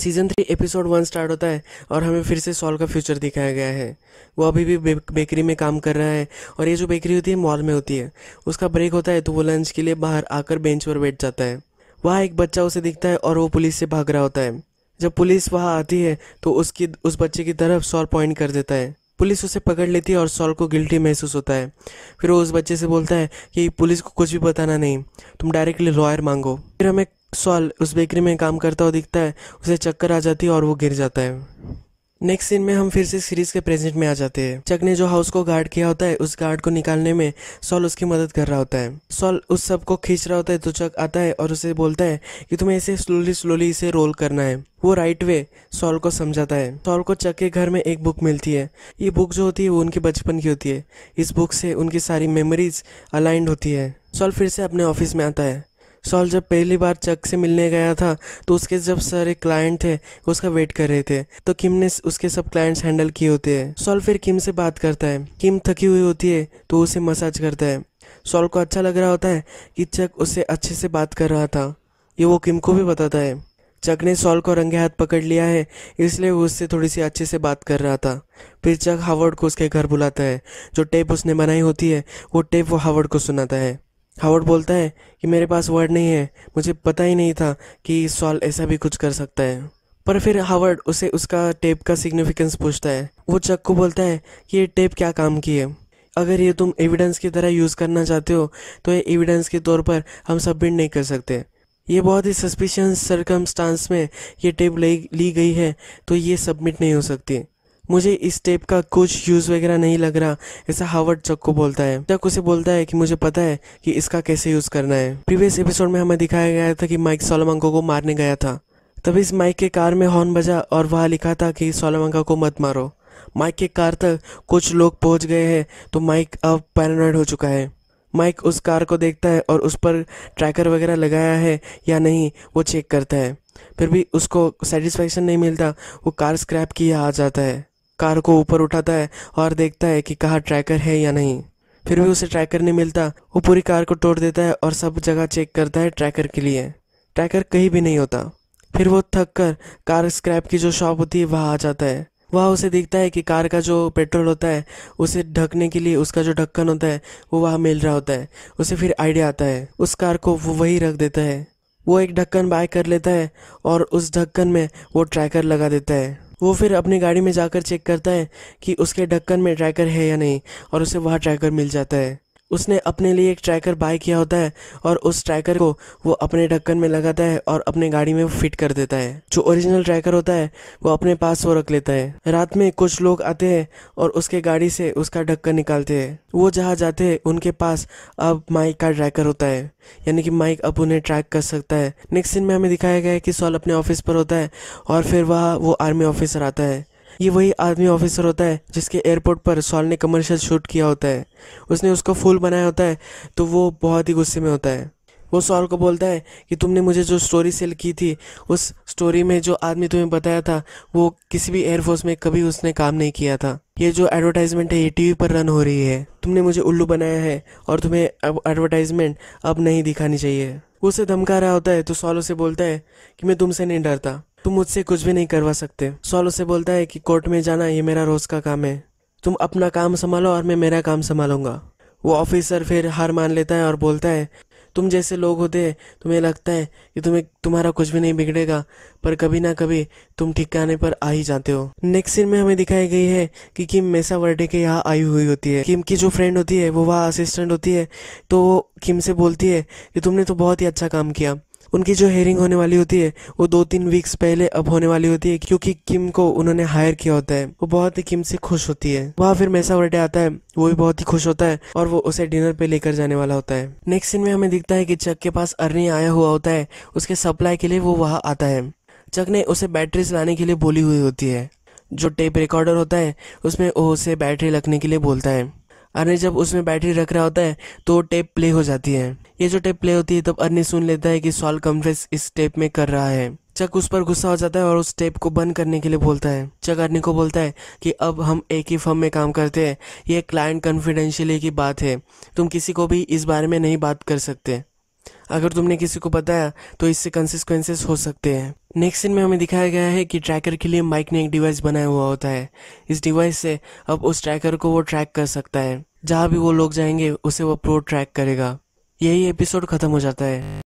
season three episode one start होता है और हमें फिर से सॉल का फ्यूचर दिखाया गया है वो अभी भी बेकरी में काम कर रहा है और ये जो बेकरी होती है मॉल में होती है उसका ब्रेक होता है तो वो लंच के लिए बाहर आकर बेंच पर बैठ जाता है वहाँ एक बच्चा उसे दिखता है और वो पुलिस से भाग रहा होता है जब पुलिस वहाँ आती है तो उसकी उस बच्चे की तरफ सॉल पॉइंट कर देता है पुलिस उसे पकड़ लेती है और सॉल को गिल्टी महसूस होता है फिर वो उस बच्चे से बोलता है कि पुलिस को कुछ भी बताना नहीं तुम डायरेक्टली लॉयर मांगो फिर हमें सॉल उस बेकरी में काम करता हुआ दिखता है उसे चक्कर आ जाती है और वो गिर जाता है नेक्स्ट सीन में हम फिर से सीरीज के प्रेजेंट में आ जाते हैं चक ने जो हाउस को गार्ड किया होता है उस गार्ड को निकालने में सॉल उसकी मदद कर रहा होता है सॉल उस सब को खींच रहा होता है तो चक आता है और उसे बोलता है कि तुम्हें इसे स्लोली स्लोली इसे रोल करना है वो राइट वे सॉल को समझाता है सॉल को चक के घर में एक बुक मिलती है ये बुक जो होती है वो उनकी बचपन की होती है इस बुक से उनकी सारी मेमोरीज अलाइंड होती है सॉल फिर से अपने ऑफिस में आता है सॉल जब पहली बार चक से मिलने गया था तो उसके जब सारे क्लाइंट थे उसका वेट कर रहे थे तो किम ने उसके सब क्लाइंट्स हैंडल किए होते हैं सॉल फिर किम से बात करता है किम थकी हुई होती है तो उसे मसाज करता है सॉल को अच्छा लग रहा होता है कि चक उससे अच्छे से बात कर रहा था ये वो किम को भी बताता है चक ने सॉल को रंगे हाथ पकड़ लिया है इसलिए वो उससे थोड़ी सी अच्छे से बात कर रहा था फिर चक हावर्ड को उसके घर बुलाता है जो टेप उसने बनाई होती है वो टेप वो हावर्ड को सुनाता है हावर्ड बोलता है कि मेरे पास वर्ड नहीं है मुझे पता ही नहीं था कि सॉल ऐसा भी कुछ कर सकता है पर फिर हावर्ड उसे उसका टेप का सिग्निफिकेंस पूछता है वो चक को बोलता है कि ये टेप क्या काम की है अगर ये तुम एविडेंस की तरह यूज़ करना चाहते हो तो ये एविडेंस के तौर पर हम सबमिट नहीं कर सकते ये बहुत ही सस्पिशियस सरकमस्टांस में ये टेप ली गई है तो ये सबमिट नहीं हो सकती मुझे इस टेप का कुछ यूज़ वगैरह नहीं लग रहा ऐसा हावर्ड जक को बोलता है चक उसे बोलता है कि मुझे पता है कि इसका कैसे यूज़ करना है प्रीवियस एपिसोड में हमें दिखाया गया था कि माइक सोलमंको को मारने गया था तब इस माइक के कार में हॉर्न बजा और वहाँ लिखा था कि सोलमंका को मत मारो माइक के कार तक कुछ लोग पहुंच गए हैं तो माइक अब पैरानॉइड हो चुका है माइक उस कार को देखता है और उस पर ट्रैकर वगैरह लगाया है या नहीं वो चेक करता है फिर भी उसको सेटिस्फेक्शन नहीं मिलता वो कार स्क्रैप किया आ जाता है कार को ऊपर उठाता है और देखता है कि कहाँ ट्रैकर है या नहीं फिर भी उसे ट्रैकर नहीं मिलता वो पूरी कार को तोड़ देता है और सब जगह चेक करता है ट्रैकर के लिए ट्रैकर कहीं भी नहीं होता फिर वो थक कर कार स्क्रैप की जो शॉप होती है वहाँ आ जाता है वह उसे दिखता है कि कार का जो पेट्रोल होता है उसे ढकने के लिए उसका जो ढक्कन होता है वो वहाँ मिल रहा होता है उसे फिर आइडिया आता है उस कार को वो वहीं रख देता है वो एक ढक्कन बाय कर लेता है और उस ढक्कन में वो ट्रैकर लगा देता है वो फिर अपनी गाड़ी में जाकर चेक करता है कि उसके ढक्कन में ट्रैकर है या नहीं और उसे वहाँ ट्रैकर मिल जाता है उसने अपने लिए एक ट्रैकर बाय किया होता है और उस ट्रैकर को वो अपने ढक्कन में लगाता है और अपने गाड़ी में फिट कर देता है जो ओरिजिनल ट्रैकर होता है वो अपने पास वो रख लेता है रात में कुछ लोग आते हैं और उसके गाड़ी से उसका ढक्कन निकालते हैं वो जहाँ जाते हैं उनके पास अब माइक का ट्रैकर होता है यानी कि माइक अब उन्हें ट्रैक कर सकता है नेक्स्ट सीन में हमें दिखाया गया है कि सॉल अपने ऑफिस पर होता है और फिर वह वो आर्मी ऑफिसर आता है ये वही आर्मी ऑफिसर होता है जिसके एयरपोर्ट पर सॉल ने कमर्शियल शूट किया होता है उसने उसको फूल बनाया होता है तो वो बहुत ही गुस्से में होता है वो सॉल को बोलता है कि तुमने मुझे जो स्टोरी सेल की थी उस स्टोरी में जो आदमी तुम्हें बताया था वो किसी भी एयरफोर्स में कभी उसने काम नहीं किया था ये जो एडवर्टाइजमेंट है ये टीवी पर रन हो रही है तुमने मुझे उल्लू बनाया है और तुम्हें अब एडवर्टाइजमेंट अब नहीं दिखानी चाहिए वो उसे धमका रहा होता है तो सॉल उसे बोलता है कि मैं तुमसे नहीं डरता तुम मुझसे कुछ भी नहीं करवा सकते सॉल उसे बोलता है कि कोर्ट में जाना ये मेरा रोज का काम है तुम अपना काम संभालो और मैं मेरा काम संभालूंगा वो ऑफिसर फिर हार मान लेता है और बोलता है तुम जैसे लोग होते हैं तुम्हें लगता है कि तुम्हें तुम्हारा कुछ भी नहीं बिगड़ेगा पर कभी ना कभी तुम ठिकाने पर आ ही जाते हो नेक्स्ट सीन में हमें दिखाई गई है कि किम मेसा वर्डे के यहाँ आई हुई होती है किम की जो फ्रेंड होती है वो वहाँ असिस्टेंट होती है तो वो किम से बोलती है कि तुमने तो बहुत ही अच्छा काम किया उनकी जो हेयरिंग होने वाली होती है वो दो तीन वीक्स पहले अब होने वाली होती है क्योंकि किम को उन्होंने हायर किया होता है वो बहुत ही किम से खुश होती है वहाँ फिर मैसा वर्डे आता है वो भी बहुत ही खुश होता है और वो उसे डिनर पे लेकर जाने वाला होता है नेक्स्ट सीन में हमें दिखता है कि चक के पास अर्नी आया हुआ होता है उसके सप्लाई के लिए वो वहाँ आता है चक ने उसे बैटरीज लाने के लिए बोली हुई होती है जो टेप रिकॉर्डर होता है उसमें वो उसे बैटरी रखने के लिए बोलता है अरे जब उसमें बैटरी रख रहा होता है तो टेप प्ले हो जाती है ये जो टेप प्ले होती है तब अरनी सुन लेता है कि सॉल कम्फ्रेस इस टेप में कर रहा है चक उस पर गुस्सा हो जाता है और उस टेप को बंद करने के लिए बोलता है चक अरनी को बोलता है कि अब हम एक ही फर्म में काम करते हैं ये क्लाइंट कॉन्फिडेंशियली की बात है तुम किसी को भी इस बारे में नहीं बात कर सकते अगर तुमने किसी को बताया तो इससे कंसिक्वेंसेस हो सकते हैं नेक्स्ट सीन में हमें दिखाया गया है कि ट्रैकर के लिए माइक ने एक डिवाइस बनाया हुआ होता है इस डिवाइस से अब उस ट्रैकर को वो ट्रैक कर सकता है जहाँ भी वो लोग जाएंगे उसे वो प्रो ट्रैक करेगा यही एपिसोड खत्म हो जाता है